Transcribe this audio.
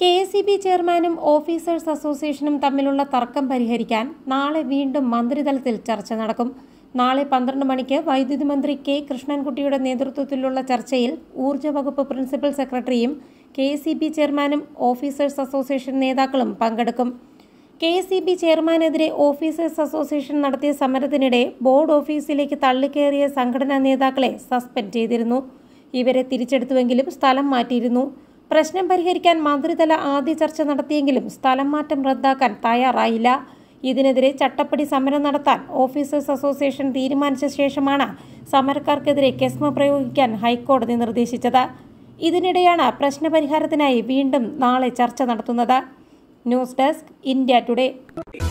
K S C B ചെയർമാനും officers അസോസിയേഷനും തമ്മിലുള്ള തർക്കം പരിഹരിക്കാൻ നാളെ വീണ്ടും മന്ത്രിതലത്തിൽ ചർച്ച നടക്കും നാളെ പന്ത്രണ്ട് മണിക്ക് വൈദ്യുതി മന്ത്രി കെ കൃഷ്ണൻകുട്ടിയുടെ നേതൃത്വത്തിലുള്ള ചർച്ചയിൽ ഊർജ്ജ വകുപ്പ് പ്രിൻസിപ്പൽ സെക്രട്ടറിയും കെ എസ് സി ബി ചെയർമാനും ഓഫീസേഴ്സ് അസോസിയേഷൻ നേതാക്കളും പങ്കെടുക്കും കെ എസ് സി ബി ചെയർമാനെതിരെ ഓഫീസേഴ്സ് അസോസിയേഷൻ നടത്തിയ സമരത്തിനിടെ ബോർഡ് ഓഫീസിലേക്ക് തള്ളിക്കേറിയ സംഘടനാ നേതാക്കളെ സസ്പെൻഡ് ചെയ്തിരുന്നു ഇവരെ തിരിച്ചെടുത്തുവെങ്കിലും സ്ഥലം മാറ്റിയിരുന്നു പ്രശ്നം പരിഹരിക്കാൻ മന്ത്രിതല ആദ്യ ചർച്ച നടത്തിയെങ്കിലും സ്ഥലം മാറ്റം റദ്ദാക്കാൻ തയ്യാറായില്ല ഇതിനെതിരെ ചട്ടപ്പടി സമരം നടത്താൻ ഓഫീസേഴ്സ് അസോസിയേഷൻ തീരുമാനിച്ച ശേഷമാണ് സമരക്കാർക്കെതിരെ കെസ്മ പ്രയോഗിക്കാൻ ഹൈക്കോടതി നിർദ്ദേശിച്ചത് ഇതിനിടെയാണ് പ്രശ്നപരിഹാരത്തിനായി വീണ്ടും നാളെ ചർച്ച നടത്തുന്നത് ന്യൂസ് ഡെസ്ക് ഇന്ത്യ ടുഡേ